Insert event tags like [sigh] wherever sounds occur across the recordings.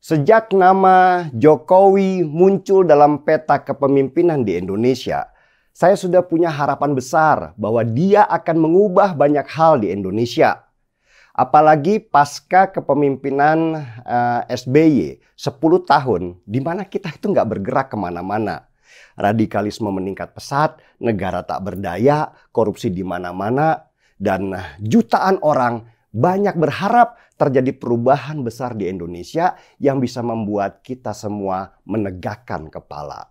Sejak nama Jokowi muncul dalam peta kepemimpinan di Indonesia, saya sudah punya harapan besar bahwa dia akan mengubah banyak hal di Indonesia. Apalagi pasca kepemimpinan uh, SBY 10 tahun, di mana kita itu nggak bergerak kemana-mana. Radikalisme meningkat pesat, negara tak berdaya, korupsi di mana-mana, dan jutaan orang banyak berharap terjadi perubahan besar di Indonesia yang bisa membuat kita semua menegakkan kepala.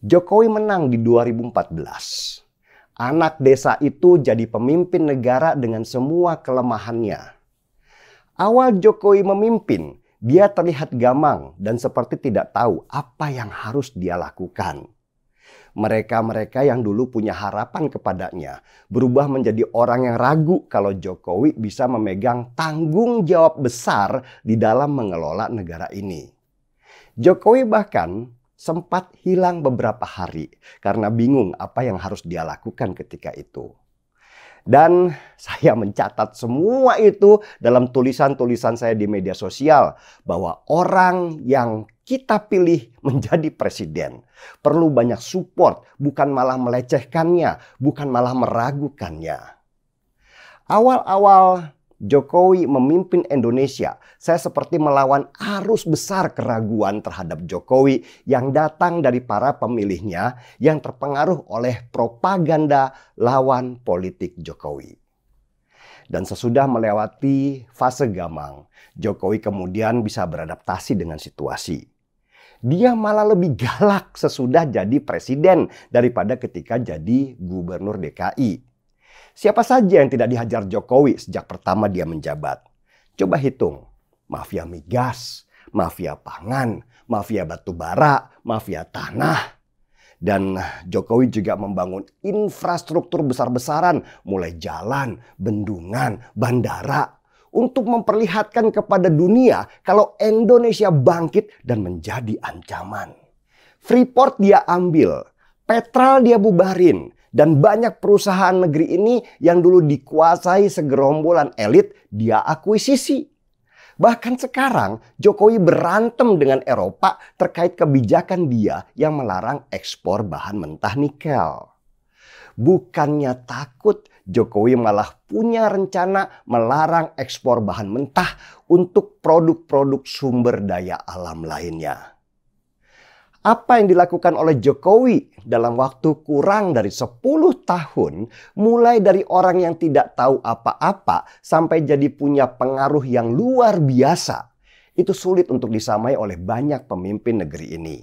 Jokowi menang di 2014. Anak desa itu jadi pemimpin negara dengan semua kelemahannya. Awal Jokowi memimpin, dia terlihat gamang dan seperti tidak tahu apa yang harus dia lakukan mereka-mereka yang dulu punya harapan kepadanya berubah menjadi orang yang ragu kalau Jokowi bisa memegang tanggung jawab besar di dalam mengelola negara ini. Jokowi bahkan sempat hilang beberapa hari karena bingung apa yang harus dia lakukan ketika itu. Dan [laughs] saya mencatat semua itu dalam tulisan-tulisan saya di media sosial bahwa orang yang kita pilih menjadi presiden. Perlu banyak support, bukan malah melecehkannya, bukan malah meragukannya. Awal-awal Jokowi memimpin Indonesia, saya seperti melawan arus besar keraguan terhadap Jokowi yang datang dari para pemilihnya yang terpengaruh oleh propaganda lawan politik Jokowi. Dan sesudah melewati fase gamang, Jokowi kemudian bisa beradaptasi dengan situasi dia malah lebih galak sesudah jadi presiden daripada ketika jadi gubernur DKI. Siapa saja yang tidak dihajar Jokowi sejak pertama dia menjabat? Coba hitung. Mafia migas, mafia pangan, mafia batu bara, mafia tanah. Dan Jokowi juga membangun infrastruktur besar-besaran, mulai jalan, bendungan, bandara, untuk memperlihatkan kepada dunia kalau Indonesia bangkit dan menjadi ancaman. Freeport dia ambil, Petral dia bubarin, dan banyak perusahaan negeri ini yang dulu dikuasai segerombolan elit dia akuisisi. Bahkan sekarang Jokowi berantem dengan Eropa terkait kebijakan dia yang melarang ekspor bahan mentah nikel. Bukannya takut Jokowi malah punya rencana melarang ekspor bahan mentah untuk produk-produk sumber daya alam lainnya apa yang dilakukan oleh Jokowi dalam waktu kurang dari 10 tahun mulai dari orang yang tidak tahu apa-apa sampai jadi punya pengaruh yang luar biasa itu sulit untuk disamai oleh banyak pemimpin negeri ini.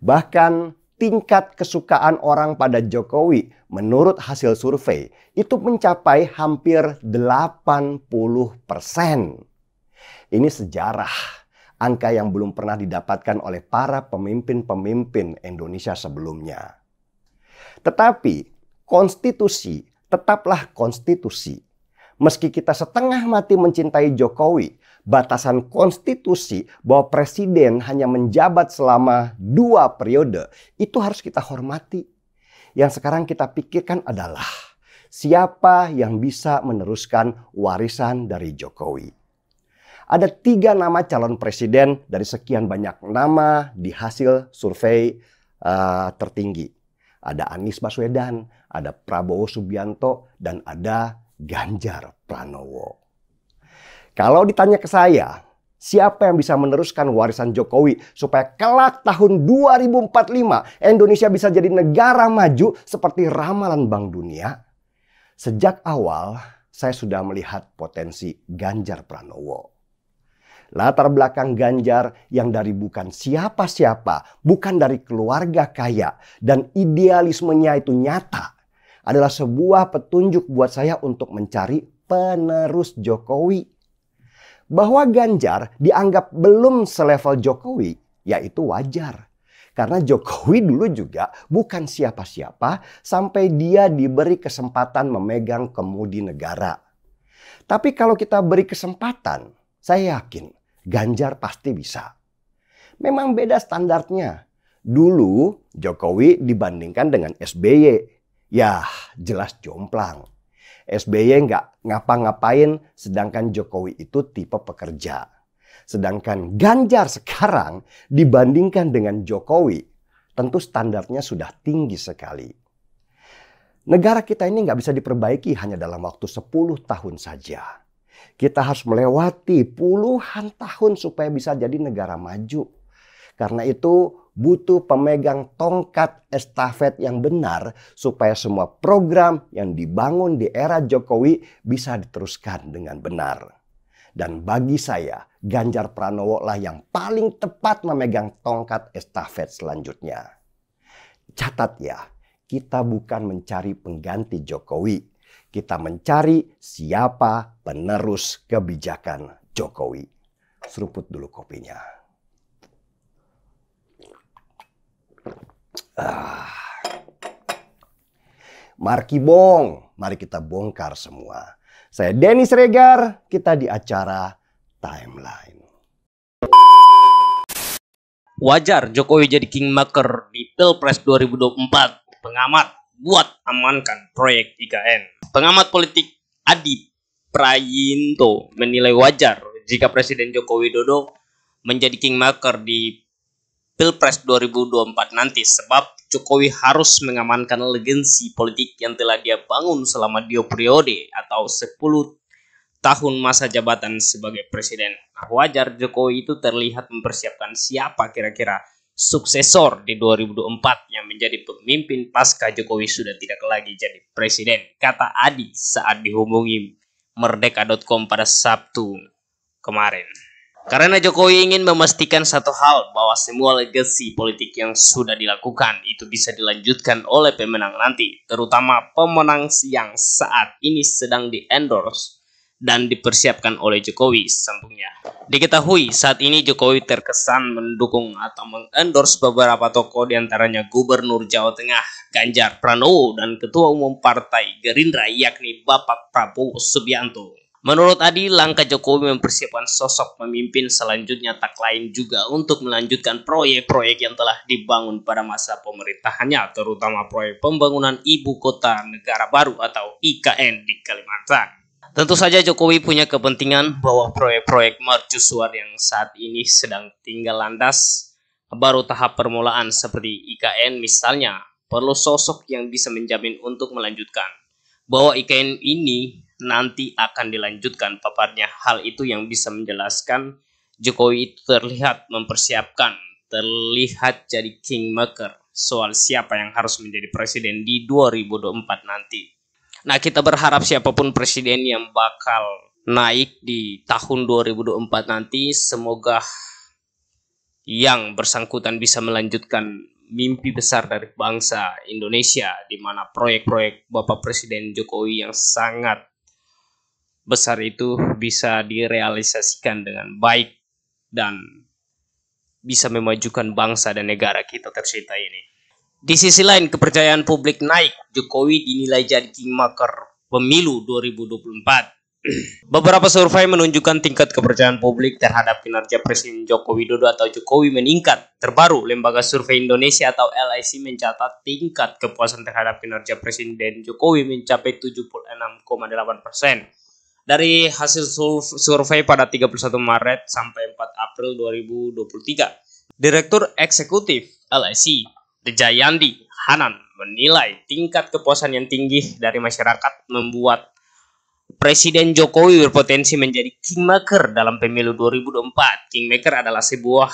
Bahkan tingkat kesukaan orang pada Jokowi menurut hasil survei itu mencapai hampir 80 persen. Ini sejarah, angka yang belum pernah didapatkan oleh para pemimpin-pemimpin Indonesia sebelumnya. Tetapi konstitusi tetaplah konstitusi. Meski kita setengah mati mencintai Jokowi, batasan konstitusi bahwa presiden hanya menjabat selama dua periode itu harus kita hormati. Yang sekarang kita pikirkan adalah siapa yang bisa meneruskan warisan dari Jokowi. Ada tiga nama calon presiden dari sekian banyak nama di hasil survei uh, tertinggi. Ada Anies Baswedan, ada Prabowo Subianto, dan ada Ganjar Pranowo. Kalau ditanya ke saya, siapa yang bisa meneruskan warisan Jokowi supaya kelak tahun 2045 Indonesia bisa jadi negara maju seperti ramalan Bank Dunia? Sejak awal saya sudah melihat potensi Ganjar Pranowo latar belakang Ganjar yang dari bukan siapa-siapa, bukan dari keluarga kaya, dan idealismenya itu nyata, adalah sebuah petunjuk buat saya untuk mencari penerus Jokowi bahwa Ganjar dianggap belum selevel Jokowi, yaitu wajar. Karena Jokowi [laughs] dulu juga bukan siapa-siapa sampai dia diberi kesempatan memegang kemudi negara. Tapi kalau kita beri kesempatan, saya yakin Ganjar pasti bisa. Memang beda standarnya. Dulu Jokowi dibandingkan dengan SBY. ya jelas jomplang. SBY nggak ngapa-ngapain, sedangkan Jokowi itu tipe pekerja. Sedangkan Ganjar sekarang dibandingkan dengan Jokowi, tentu standarnya sudah tinggi sekali. Negara kita ini nggak bisa diperbaiki hanya dalam waktu 10 tahun saja. Kita harus melewati puluhan tahun supaya bisa jadi negara maju. Karena itu butuh pemegang tongkat estafet yang benar supaya semua program yang dibangun di era Jokowi bisa diteruskan dengan benar. Dan bagi saya, Ganjar Pranowo lah yang paling tepat memegang tongkat estafet selanjutnya. Catat ya, kita bukan mencari pengganti Jokowi. Kita mencari siapa penerus kebijakan Jokowi. Seruput dulu kopinya. Ah. Marki Bong, mari kita bongkar semua. Saya Denis Regar, kita di acara Timeline. Wajar Jokowi jadi kingmaker di Pilpres 2024. Pengamat buat amankan proyek IKN. Pengamat politik Adi Prayinto menilai wajar jika Presiden Joko Widodo menjadi kingmaker di Pilpres 2024 nanti sebab Jokowi harus mengamankan legensi politik yang telah dia bangun selama dua periode atau 10 tahun masa jabatan sebagai presiden. Nah, wajar Jokowi itu terlihat mempersiapkan siapa kira-kira suksesor di 2024 yang menjadi pemimpin pasca Jokowi sudah tidak lagi jadi presiden, kata Adi saat dihubungi merdeka.com pada Sabtu kemarin. Karena Jokowi ingin memastikan satu hal bahwa semua legasi politik yang sudah dilakukan itu bisa dilanjutkan oleh pemenang nanti, terutama pemenang yang saat ini sedang di-endorse dan dipersiapkan oleh Jokowi sambungnya. Diketahui saat ini Jokowi terkesan mendukung atau mengendorse beberapa tokoh diantaranya Gubernur Jawa Tengah Ganjar Pranowo dan Ketua Umum Partai Gerindra yakni Bapak Prabowo Subianto. Menurut Adi, langkah Jokowi mempersiapkan sosok pemimpin selanjutnya tak lain juga untuk melanjutkan proyek-proyek yang telah dibangun pada masa pemerintahannya, terutama proyek pembangunan Ibu Kota Negara Baru atau IKN di Kalimantan. Tentu saja Jokowi punya kepentingan bahwa proyek-proyek mercusuar yang saat ini sedang tinggal landas baru tahap permulaan seperti IKN misalnya perlu sosok yang bisa menjamin untuk melanjutkan bahwa IKN ini nanti akan dilanjutkan paparnya. Hal itu yang bisa menjelaskan Jokowi itu terlihat mempersiapkan, terlihat jadi kingmaker soal siapa yang harus menjadi presiden di 2024 nanti. Nah, kita berharap siapapun presiden yang bakal naik di tahun 2024 nanti semoga yang bersangkutan bisa melanjutkan mimpi besar dari bangsa Indonesia di mana proyek-proyek Bapak Presiden Jokowi yang sangat besar itu bisa direalisasikan dengan baik dan bisa memajukan bangsa dan negara kita tercinta ini. Di sisi lain, kepercayaan publik naik. Jokowi dinilai jadi kingmaker pemilu 2024. [clears throat] Beberapa survei menunjukkan tingkat kepercayaan publik terhadap kinerja Presiden Joko Widodo atau Jokowi meningkat. Terbaru, Lembaga Survei Indonesia atau LIC mencatat tingkat kepuasan terhadap kinerja Presiden Jokowi mencapai 76,8 persen dari hasil survei pada 31 Maret sampai 4 April 2023. Direktur Eksekutif LSI, Dejayandi Hanan, menilai tingkat kepuasan yang tinggi dari masyarakat membuat Presiden Jokowi berpotensi menjadi kingmaker dalam pemilu 2024. Kingmaker adalah sebuah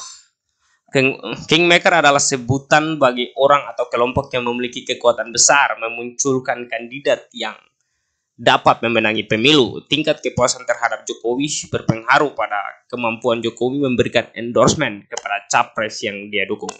King, Kingmaker adalah sebutan bagi orang atau kelompok yang memiliki kekuatan besar memunculkan kandidat yang dapat memenangi pemilu. Tingkat kepuasan terhadap Jokowi berpengaruh pada kemampuan Jokowi memberikan endorsement kepada capres yang dia dukung.